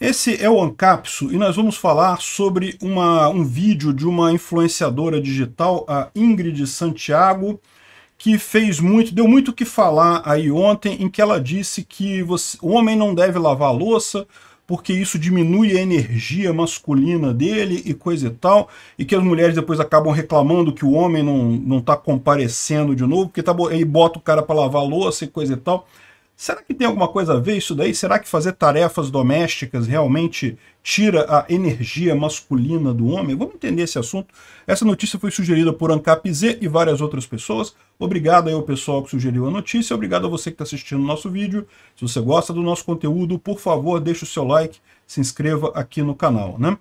Esse é o Ancapsu e nós vamos falar sobre uma, um vídeo de uma influenciadora digital, a Ingrid Santiago, que fez muito, deu muito o que falar aí ontem, em que ela disse que você, o homem não deve lavar louça, porque isso diminui a energia masculina dele e coisa e tal, e que as mulheres depois acabam reclamando que o homem não, não tá comparecendo de novo, porque tá, aí bota o cara para lavar louça e coisa e tal. Será que tem alguma coisa a ver isso daí? Será que fazer tarefas domésticas realmente tira a energia masculina do homem? Vamos entender esse assunto. Essa notícia foi sugerida por Ancap Z e várias outras pessoas. Obrigado aí ao pessoal que sugeriu a notícia. Obrigado a você que está assistindo o nosso vídeo. Se você gosta do nosso conteúdo, por favor, deixe o seu like, se inscreva aqui no canal, né?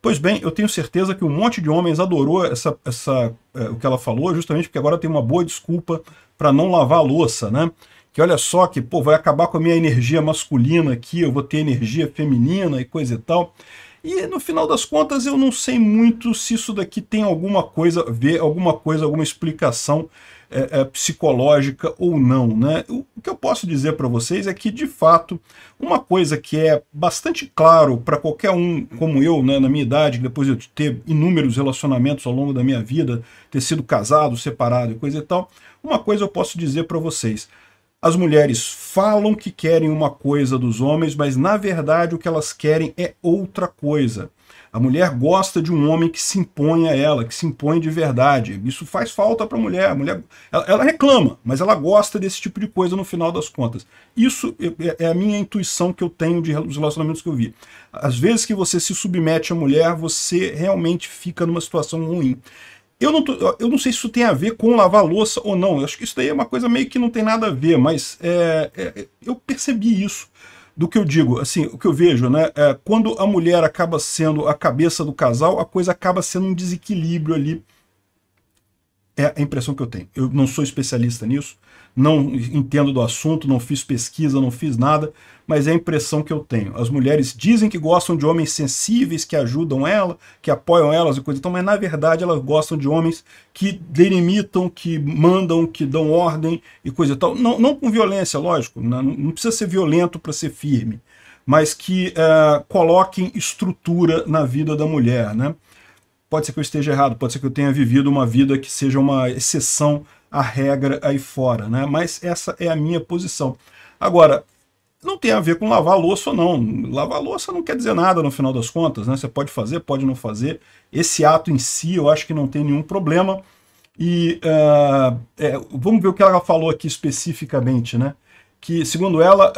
Pois bem, eu tenho certeza que um monte de homens adorou essa, essa, é, o que ela falou, justamente porque agora tem uma boa desculpa para não lavar a louça, né? que olha só que pô, vai acabar com a minha energia masculina aqui, eu vou ter energia feminina e coisa e tal. E no final das contas eu não sei muito se isso daqui tem alguma coisa a ver, alguma coisa, alguma explicação é, é, psicológica ou não. Né? O, que eu posso dizer para vocês é que, de fato, uma coisa que é bastante claro para qualquer um como eu, né, na minha idade, depois de eu ter inúmeros relacionamentos ao longo da minha vida, ter sido casado, separado e coisa e tal, uma coisa eu posso dizer para vocês as mulheres falam que querem uma coisa dos homens, mas na verdade o que elas querem é outra coisa. A mulher gosta de um homem que se impõe a ela, que se impõe de verdade. Isso faz falta para a mulher. mulher ela, ela, reclama, mas ela gosta desse tipo de coisa no final das contas. Isso é, é, é a minha intuição que eu tenho de, dos relacionamentos que eu vi. Às vezes que você se submete à mulher, você realmente fica numa situação ruim. Eu não, tô, eu não sei se isso tem a ver com lavar louça ou não. Eu acho que isso daí é uma coisa meio que não tem nada a ver, mas é, é, é, eu percebi isso do que eu digo. Assim, o que eu vejo, né? É, quando a mulher acaba sendo a cabeça do casal, a coisa acaba sendo um desequilíbrio ali é a impressão que eu tenho. Eu não sou especialista nisso, não entendo do assunto, não fiz pesquisa, não fiz nada, mas é a impressão que eu tenho. As mulheres dizem que gostam de homens sensíveis, que ajudam ela, que apoiam elas e coisa então, mas na verdade elas gostam de homens que delimitam, que mandam, que dão ordem e coisa e tal. Não, não com violência, lógico, não, não precisa ser violento para ser firme, mas que uh, coloquem estrutura na vida da mulher, né? Pode ser que eu esteja errado, pode ser que eu tenha vivido uma vida que seja uma exceção à regra aí fora, né? Mas essa é a minha posição. Agora, não tem a ver com lavar louça ou não. Lavar louça não quer dizer nada no final das contas, né? Você pode fazer, pode não fazer. Esse ato em si eu acho que não tem nenhum problema. E uh, é, vamos ver o que ela falou aqui especificamente, né? Que, segundo ela,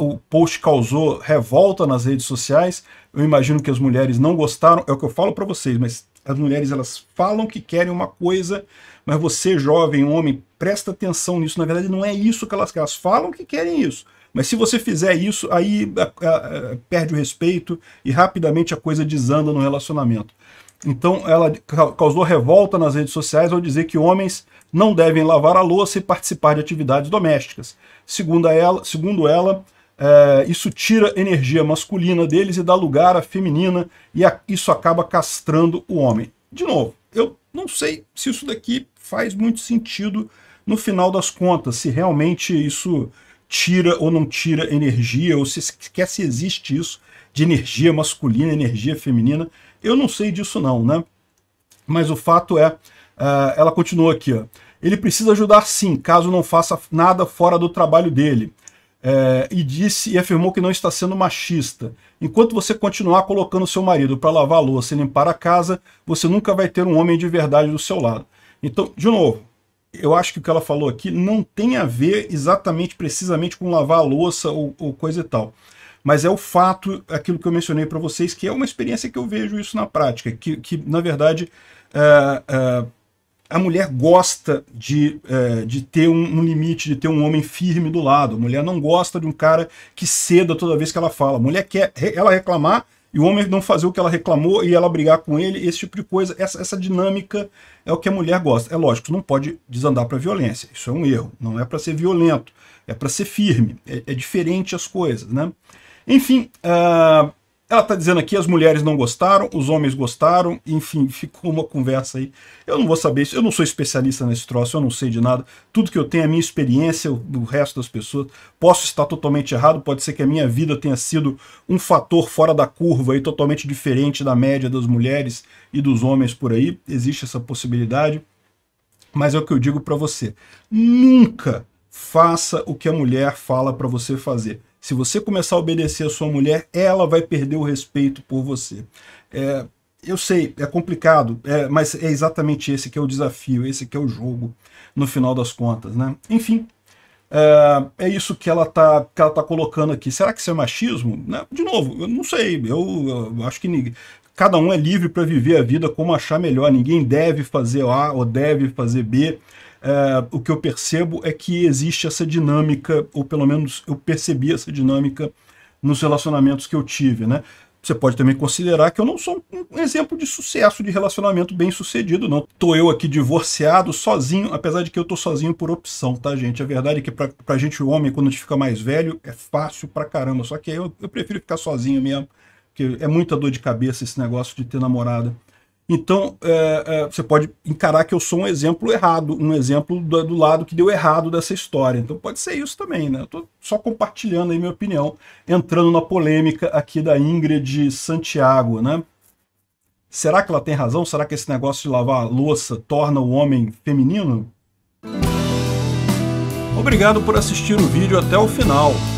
uh, o post causou revolta nas redes sociais. Eu imagino que as mulheres não gostaram. É o que eu falo para vocês, mas as mulheres elas falam que querem uma coisa, mas você, jovem homem, presta atenção nisso. Na verdade, não é isso que elas querem. Elas falam que querem isso. Mas se você fizer isso, aí a, a, a, perde o respeito e rapidamente a coisa desanda no relacionamento. Então ela causou revolta nas redes sociais ao dizer que homens não devem lavar a louça e participar de atividades domésticas. Segundo ela, segundo ela é, isso tira energia masculina deles e dá lugar à feminina, e a, isso acaba castrando o homem. De novo, eu não sei se isso daqui faz muito sentido no final das contas, se realmente isso tira ou não tira energia, ou se quer se existe isso de energia masculina, energia feminina. Eu não sei disso não, né? Mas o fato é, uh, ela continua aqui, ó. Ele precisa ajudar sim, caso não faça nada fora do trabalho dele é, e disse e afirmou que não está sendo machista. Enquanto você continuar colocando seu marido para lavar a louça e limpar a casa, você nunca vai ter um homem de verdade do seu lado. Então, de novo, eu acho que o que ela falou aqui não tem a ver exatamente, precisamente com lavar a louça ou, ou coisa e tal. Mas é o fato, aquilo que eu mencionei para vocês, que é uma experiência que eu vejo isso na prática, que, que na verdade, é, é a mulher gosta de, é, de ter um, um, limite, de ter um homem firme do lado. A mulher não gosta de um cara que ceda toda vez que ela fala. A mulher quer ela reclamar e o homem não fazer o que ela reclamou e ela brigar com ele, esse tipo de coisa. Essa, essa dinâmica é o que a mulher gosta. É lógico, não pode desandar para violência. Isso é um erro. Não é para ser violento, é para ser firme. É, é, diferente as coisas, né? Enfim, uh, ela está dizendo aqui, as mulheres não gostaram, os homens gostaram, enfim, ficou uma conversa aí. Eu não vou saber isso, eu não sou especialista nesse troço, eu não sei de nada. Tudo que eu tenho é a minha experiência, do resto das pessoas. Posso estar totalmente errado, pode ser que a minha vida tenha sido um fator fora da curva e totalmente diferente da média das mulheres e dos homens por aí. Existe essa possibilidade. Mas é o que eu digo para você. Nunca faça o que a mulher fala para você fazer. Se você começar a obedecer a sua mulher, ela vai perder o respeito por você. É, eu sei, é complicado, é, mas é exatamente esse que é o desafio, esse que é o jogo, no final das contas, né? Enfim, é, é isso que ela, tá, que ela tá colocando aqui. Será que isso é machismo? Né? De novo, eu não sei, eu, eu acho que ninguém... Cada um é livre para viver a vida como achar melhor, ninguém deve fazer A ou deve fazer B. Eh, o que eu percebo é que existe essa dinâmica, ou pelo menos eu percebi essa dinâmica nos relacionamentos que eu tive, né? Você pode também considerar que eu não sou um exemplo de sucesso de relacionamento bem sucedido, não. Tô eu aqui divorciado, sozinho, apesar de que eu tô sozinho por opção, tá, gente? A verdade é que pra, pra gente, o homem, quando a gente fica mais velho, é fácil pra caramba. Só que eu, eu prefiro ficar sozinho mesmo, porque é muita dor de cabeça esse negócio de ter namorada. Então, é, é, você pode encarar que eu sou um exemplo errado, um exemplo do, do, lado que deu errado dessa história. Então, pode ser isso também, né? Eu tô só compartilhando aí minha opinião, entrando na polêmica aqui da Ingrid Santiago, né? Será que ela tem razão? Será que esse negócio de lavar louça torna o homem feminino? Obrigado por assistir o vídeo até o final.